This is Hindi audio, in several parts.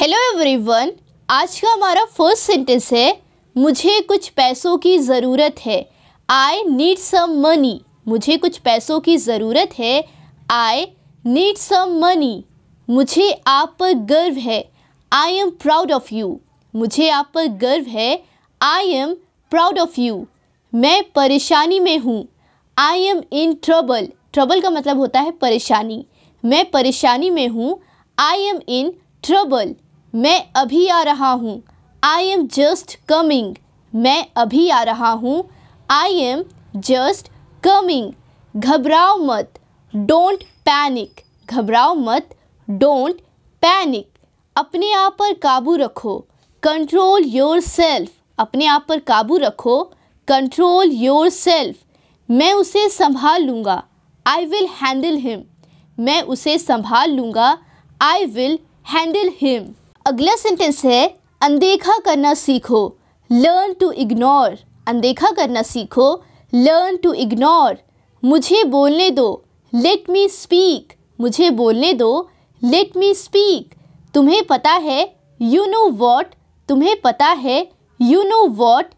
हेलो एवरीवन आज का हमारा फर्स्ट सेंटेंस है मुझे कुछ पैसों की ज़रूरत है आई नीड सम मनी मुझे कुछ पैसों की ज़रूरत है आई नीड सम मनी मुझे आप पर गर्व है I am proud of you मुझे आप पर गर्व है I am proud of you मैं परेशानी में हूँ I am in trouble trouble का मतलब होता है परेशानी मैं परेशानी में हूँ आई एम इन ट्रबल मैं अभी आ रहा हूँ आई एम जस्ट कमिंग मैं अभी आ रहा हूँ आई एम जस्ट कमिंग घबराओ मत डोंट पैनिक घबराओ मत डोंट पैनिक अपने आप पर काबू रखो कंट्रोल योर सेल्फ अपने आप पर काबू रखो कंट्रोल योर सेल्फ मैं उसे संभाल लूँगा आई विल हैंडल हिम मैं उसे संभाल लूँगा आई विल हैंडल हिम अगला सेंटेंस है अनदेखा करना सीखो लर्न टू इग्नोर अनदेखा करना सीखो लर्न टू इग्नोर मुझे बोलने दो लेट मी स्पीक मुझे बोलने दो लेट मी स्पीक तुम्हें पता है यू नो वॉट तुम्हें पता है यू नो वॉट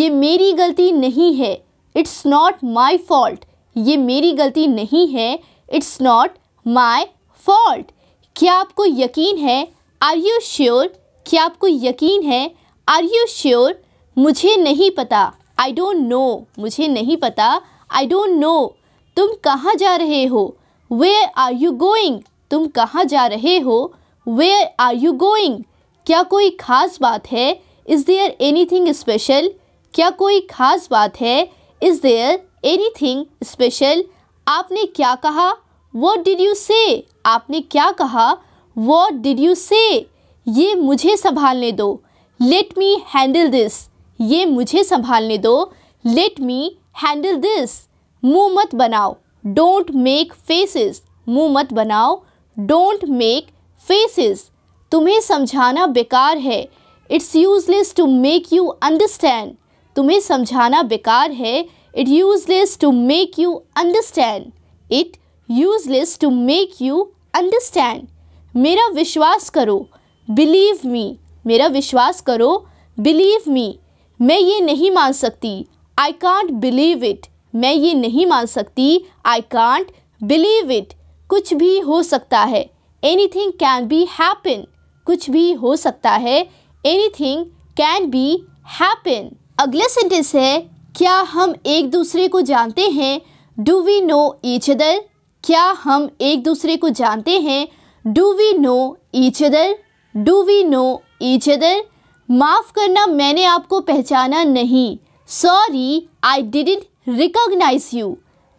ये मेरी गलती नहीं है इट्स नॉट माई फॉल्ट ये मेरी गलती नहीं है इट्स नॉट माई फॉल्ट क्या आपको यकीन है आर यू श्योर क्या आपको यकीन है आर यू श्योर मुझे नहीं पता आई डोंट नो मुझे नहीं पता आई डोंट नो तुम कहाँ जा रहे हो वे आर यू गोइंग तुम कहाँ जा रहे हो वे आर यू गोइंग क्या कोई ख़ास बात है is there anything special क्या कोई ख़ास बात है is there anything special आपने क्या कहा वॉट डिड यू से आपने क्या कहा वॉट डिड यू से ये मुझे संभालने दो लेट मी हैंडल दिस ये मुझे संभालने दो लेट मी हैंडल दिस मुँह मत बनाओ डोंट मेक फेसेस मुँह मत बनाओ डोंट मेक फेसेस तुम्हें समझाना बेकार है it's useless to make you understand तुम्हें समझाना बेकार है it useless to make you understand it useless to make you understand मेरा विश्वास करो बिलीव मी मेरा विश्वास करो बिलीव मी मैं ये नहीं मान सकती आई कांट बिलीव इट मैं ये नहीं मान सकती आई कांट बिलीव इट कुछ भी हो सकता है anything can be happen कुछ भी हो सकता है anything can be happen अगला सेंटेंस है क्या हम एक दूसरे को जानते हैं do we know each other क्या हम एक दूसरे को जानते हैं do we know each other do we know each other? माफ़ करना मैंने आपको पहचाना नहीं sorry I didn't recognize you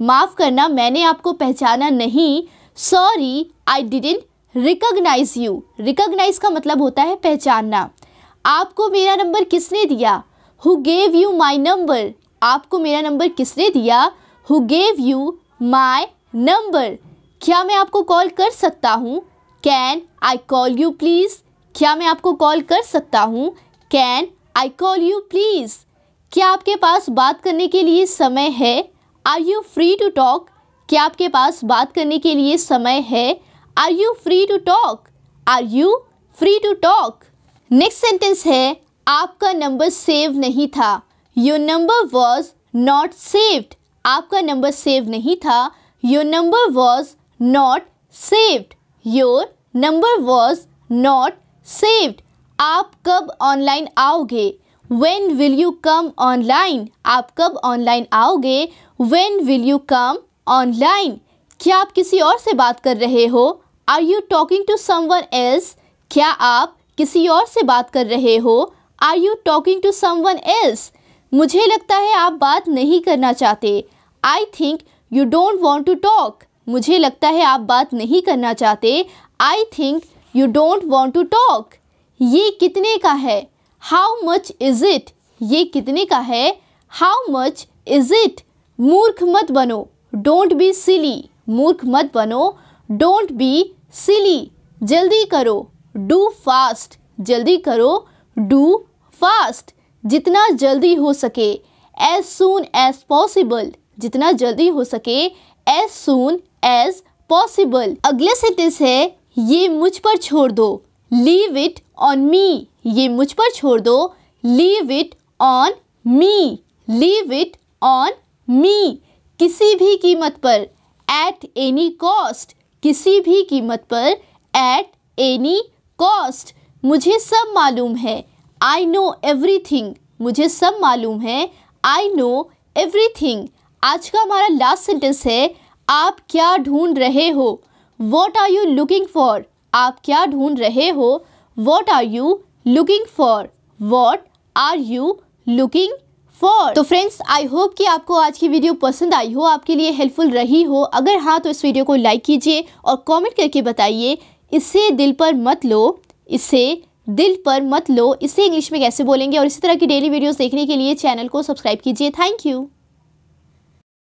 माफ़ करना मैंने आपको पहचाना नहीं sorry I didn't recognize you Recognize का मतलब होता है पहचानना आपको मेरा नंबर किसने दिया Who gave you my number आपको मेरा नंबर किसने दिया Who gave you my number क्या मैं आपको कॉल कर सकता हूँ can I call you please क्या मैं आपको कॉल कर सकता हूँ can I call you please क्या आपके पास बात करने के लिए समय है are you free to talk क्या आपके पास बात करने के लिए समय है are you free to talk are you free to talk next sentence है आपका नंबर सेव नहीं था your number was not saved आपका नंबर सेव नहीं था your number was not saved your number was not saved आप कब ऑनलाइन आओगे when will you come online आप कब ऑनलाइन आओगे when will you come online क्या आप किसी और से बात कर रहे हो are you talking to someone else क्या आप किसी और से बात कर रहे हो are you talking to someone else मुझे लगता है आप बात नहीं करना चाहते I think you don't want to talk मुझे लगता है आप बात नहीं करना चाहते I think you don't want to talk ये कितने का है हाउ मच इज़ इट ये कितने का है हाउ मच इज़ इट मूर्ख मत बनो डोंट बी सिली मूर्ख मत बनो डोंट बी सिली जल्दी करो डू फास्ट जल्दी करो डू फास्ट जितना जल्दी हो सके एज सून एज पॉसिबल जितना जल्दी हो सके एज सून एज पॉसिबल अगले सेंटेंस है ये मुझ पर छोड़ दो लीव इट ऑन मी ये मुझ पर छोड़ दो leave it on me leave it on me किसी भी कीमत पर एट एनी कॉस्ट किसी भी कीमत पर एट एनी कॉस्ट मुझे सब मालूम है आई नो एवरीथिंग मुझे सब मालूम है आई नो एवरीथिंग आज का हमारा लास्ट सेंटेंस है आप क्या ढूंढ रहे हो what are you looking for आप क्या ढूंढ रहे हो what are you looking for what are you looking for तो फ्रेंड्स आई होप कि आपको आज की वीडियो पसंद आई हो आपके लिए हेल्पफुल रही हो अगर हाँ तो इस वीडियो को लाइक कीजिए और कॉमेंट करके बताइए इसे दिल पर मत लो इसे दिल पर मत लो इसे इंग्लिश में कैसे बोलेंगे और इसी तरह की डेली वीडियोस देखने के लिए चैनल को सब्सक्राइब कीजिए थैंक यू